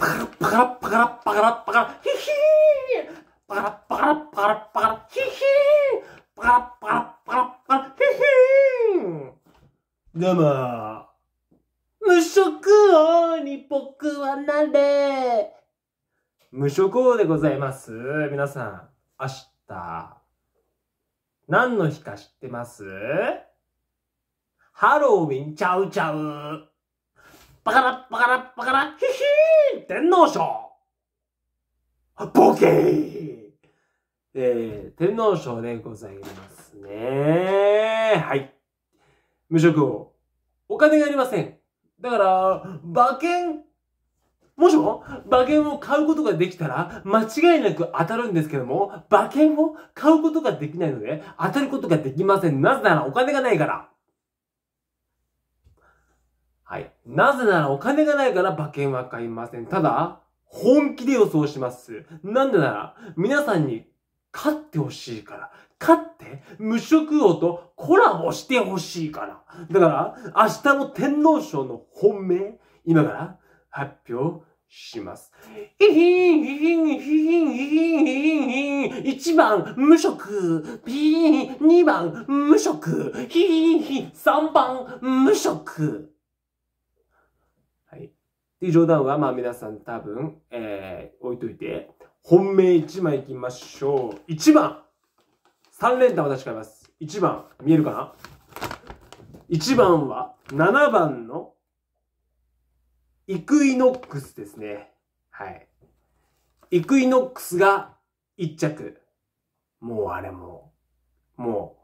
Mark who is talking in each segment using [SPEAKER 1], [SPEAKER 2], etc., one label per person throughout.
[SPEAKER 1] パカラッパカラッパカラッパカラッパカラッヒヒーパカラッパカラッパカラッパカラッヒヒーパラパラパラパラヒヒーどうも無職王に僕はなれ無職王でございます皆さん明日何の日か知ってますハロウィンちゃうちゃうバカラバカラバカラヒヒー天皇賞ボケーえー、天皇賞でございますね。はい。無職王。お金がありません。だから、馬券、もしも、馬券を買うことができたら、間違いなく当たるんですけども、馬券を買うことができないので、当たることができません。なぜならお金がないから。はい。なぜならお金がないから馬券は買いません。ただ、本気で予想します。なんでなら、皆さんに勝ってほしいから。勝って無職王とコラボしてほしいから。だから、明日の天皇賞の本命、今から発表します。ひひん、ひひん、ひひん、ひひん、ひん、ひん。1番、無職。ピーン、2番、無職。ひひん、ひ、3番、無職。っていう冗談は、まあ皆さん多分、えー、置いといて、本命1枚いきましょう。1番 !3 連単確かいます。1番、見えるかな ?1 番は、7番の、イクイノックスですね。はい。イクイノックスが1着。もうあれもう、も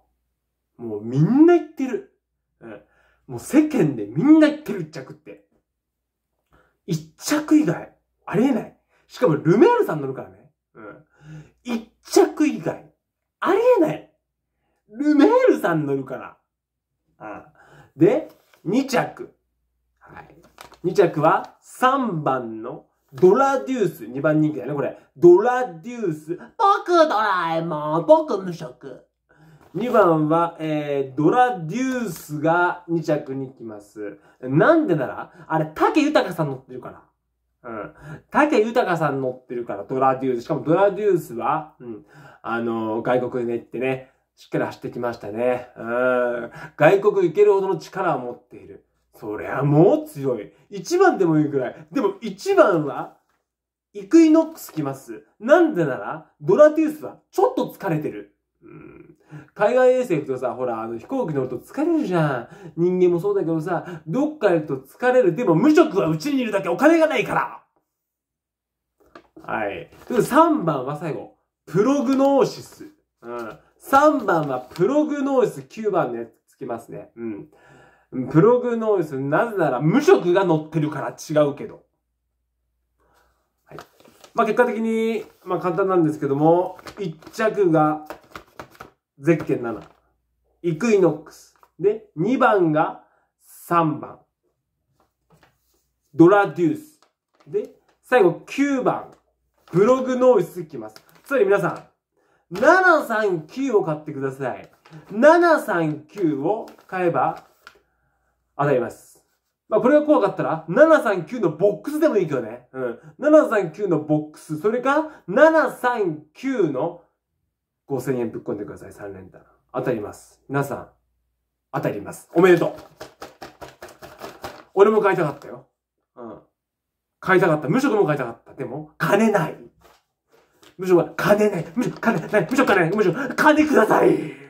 [SPEAKER 1] う、もうみんな言ってる。うん。もう世間でみんな言ってる1着って。一着以外、ありえない。しかもルメールさん乗るからね。うん。一着以外、ありえない。ルメールさん乗るから。うん。で、二着。はい。二着は三番のドラデュース。二番人気だよね、これ。ドラデュース。僕ドラえもん。僕無職。2番は、えー、ドラデュースが2着に来ます。なんでなら、あれ、竹豊さん乗ってるから。うん。竹豊さん乗ってるから、ドラデュース。しかもドラデュースは、うん。あのー、外国でね、行ってね、しっかり走ってきましたね。うん。外国行けるほどの力を持っている。そりゃもう強い。1番でもいいくらい。でも1番は、イクイノックス来ます。なんでなら、ドラデュースはちょっと疲れてる。うん海外衛星行くとさ、ほら、あの飛行機乗ると疲れるじゃん。人間もそうだけどさ、どっか行くと疲れる。でも無職はうちにいるだけお金がないからはい。3番は最後。プログノーシス。うん。3番はプログノーシス。9番ね、つきますね。うん。プログノーシス。なぜなら無職が乗ってるから違うけど。はい。まあ結果的に、まあ簡単なんですけども、1着がゼッケン7。イクイノックス。で、2番が3番。ドラデュース。で、最後9番。ブログノイスきます。つまり皆さん、739を買ってください。739を買えば当たります。まあ、これが怖かったら、739のボックスでもいいけどね。うん。739のボックス、それか、739の5000円ぶっ込んでください、3連単。当たります。皆さん、当たります。おめでとう。俺も買いたかったよ。うん。買いたかった。無職も買いたかった。でも、金ない。無職は金ない。無職金ない。無職金ない。無職金ください。